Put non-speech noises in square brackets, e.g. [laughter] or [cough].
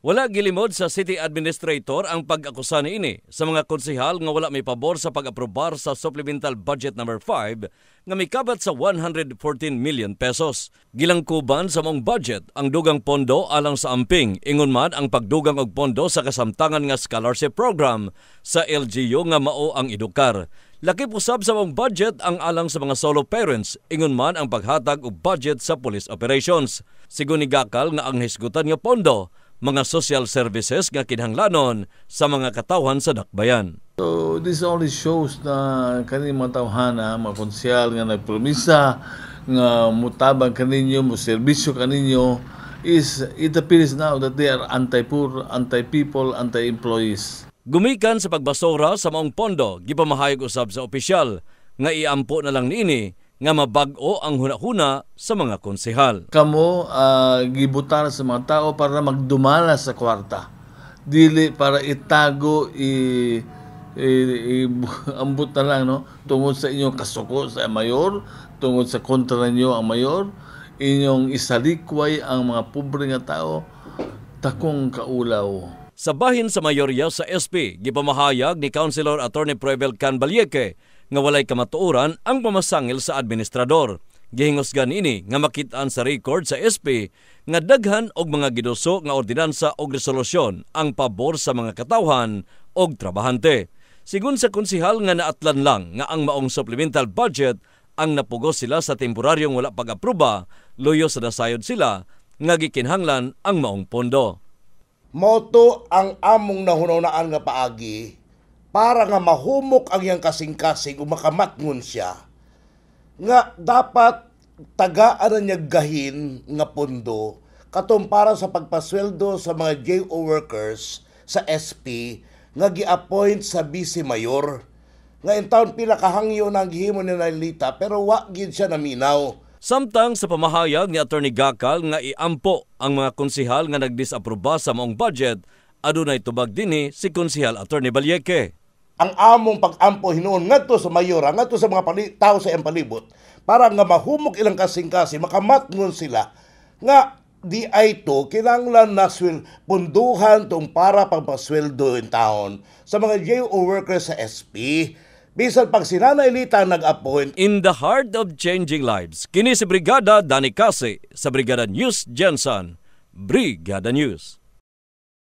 Wala gilimod sa city administrator ang pag-akusa ni ini sa mga konsehal nga wala may pabor sa pag-aprobar sa supplemental budget number 5 nga mikabat sa 114 million pesos. Gilangkuban sa mong budget ang dugang pondo alang sa amping ingon man ang pagdugang og pondo sa kasamtangan nga scholarship program sa LGU nga mao ang edukar. Laki usab sa mong budget ang alang sa mga solo parents, ingon man ang paghatag og budget sa police operations. Sigon ni Gakal nga ang hisgutan nga pondo mga social services nga kinahanglanon sa mga katawhan sa dakbayan. So this only shows na kani mga tawhana, mga konsyal nga nagpromisa nga mutabang kaninyo, mo serbisyo kaninyo is it appears now that they are anti-poor, anti-people, anti-employees. Gumikan sa pagbasora sa maong pondo, gipamahayag usab sa opisyal nga iampo na lang niini nga mabag-o ang hunahuna sa mga konsehal. Kamo uh, gibutan sa mga tao para magdumala sa kwarta. Dili para itago i, i, i [laughs] ambot na lang no tungod sa inyong kasuko sa mayor, tungod sa kontra niyo ang mayor, inyong isalikway ang mga pobre nga tao takong kaulaw. Sa bahin sa mayorya sa SP, gipamahayag ni Councilor Attorney Prevel Canbalieke nga walay kamatuoran ang pamasangil sa administrador. Gihingos ganini nga makitaan sa record sa SP nga daghan og mga giduso nga ordinansa og resolusyon ang pabor sa mga katawhan og trabahante. Sigun sa konsihal nga naatlan lang nga ang maong supplemental budget ang napugos sila sa temporaryong wala pag-aproba, luyo sa nasayod sila nga gikinhanglan ang maong pondo. Moto ang among nahununaan nga paagi para nga mahumok ang iyang kasing-kasing umakamatngon siya nga dapat tagaan niya gahin nga pondo katong para sa pagpasweldo sa mga JO workers sa SP nga giappoint sa vice mayor nga in taon pila kahangyo nang gihimo ni Nailita pero wa gid siya naminaw Samtang sa pamahayag ni Attorney Gakal nga iampo ang mga konsihal nga nagdisaproba sa maong budget, adunay tubag dinhi si konsihal Attorney Balyeke ang among pag-ampo hinuon ngadto sa mayora ngadto sa mga pali, tao sa iyang palibot para nga mahumok ilang kasing-kasi makamatngon sila nga di ay to kinanglan na swil, punduhan tong para pagpasweldo in town sa mga JO workers sa SP. Bisan pag sinana ilita nag-appoint. In the heart of changing lives, kini si Brigada Danikase sa Brigada News Jensen. Brigada News.